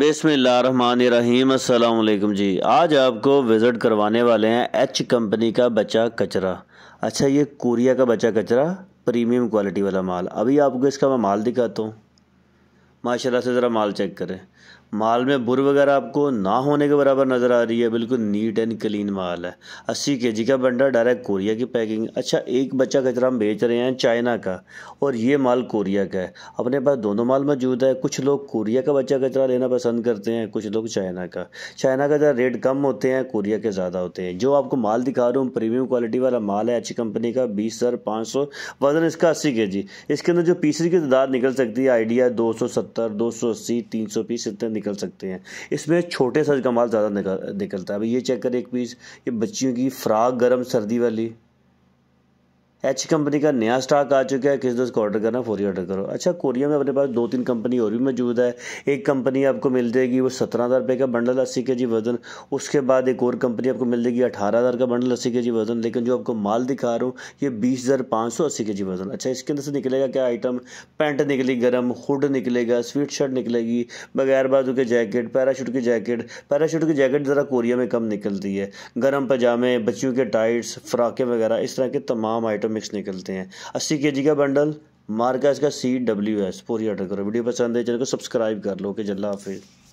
रहीम अल्लाम जी आज आपको विज़िट करवाने वाले हैं एच कंपनी का बचा कचरा अच्छा ये कोरिया का बचा कचरा प्रीमियम क्वालिटी वाला माल अभी आपको इसका मैं माल दिखाता हूँ माशाल्लाह से ज़रा माल चेक करें माल में बुर वगैरह आपको ना होने के बराबर नज़र आ रही है बिल्कुल नीट एंड क्लीन माल है अस्सी के जी का बंडा डायरेक्ट कोरिया की पैकिंग अच्छा एक बच्चा कचरा हम बेच रहे हैं चाइना का और ये माल कोरिया का है अपने पास दोनों माल मौजूद है कुछ लोग कोरिया का बच्चा कचरा लेना पसंद करते हैं कुछ लोग चाइना का चाइना का ज़रा रेट कम होते हैं कोरिया के ज़्यादा होते हैं जो आपको माल दिखा रहा हूँ प्रीमियम क्वालिटी वाला माल है अच्छी कंपनी का बीस हज़ार पाँच सौ वजन इसका अस्सी के जी इसके अंदर जो पीसी की तादाद निकल सकती है आइडिया दो सौ सत्तर दो सौ अस्सी तीन सौ पीस इतने निकल सकते हैं इसमें छोटे साइज़ का माल ज़्यादा निकल निकलता है अभी ये चेक करें एक पीस ये बच्चियों की फ्राक गर्म सर्दी वाली एच कंपनी का नया स्टॉक आ चुका है किस दोस्त को ऑर्डर करना फोरी ऑर्डर करो अच्छा कोरिया में अपने पास दो तीन कंपनी और भी मौजूद है एक कंपनी आपको मिल जाएगी वो सत्रह हज़ार रुपये का बंडल अस्सी के जी वजन उसके बाद एक और कंपनी आपको मिल जाएगी अठारह हज़ार का बंडल अस्सी के जी वजन लेकिन जो आपको माल दिखा रहा हूँ ये बीस हज़ार पाँच सौ अस्सी के जी वजन अच्छा इसके अंदर से निकलेगा क्या आइटम पैंट निकली गर्म हुड निकलेगा स्वीट शर्ट निकलेगी बगैर बाजू के जैकेट पैराशूट की जैकेट पैराशूट की जैकेट ज़रा कोरिया में कम निकलती है गर्म पजामे बच्चियों के टाइट्स फ्राकें वगैरह इस तरह के तमाम आइटम मिक्स निकलते हैं अस्सी के जी का बंडल मार्का इसका सी डब्ल्यू एस पूरी ऑर्डर करो वीडियो पसंद है चैनल को सब्सक्राइब कर लो कि जल्ला हाफिज़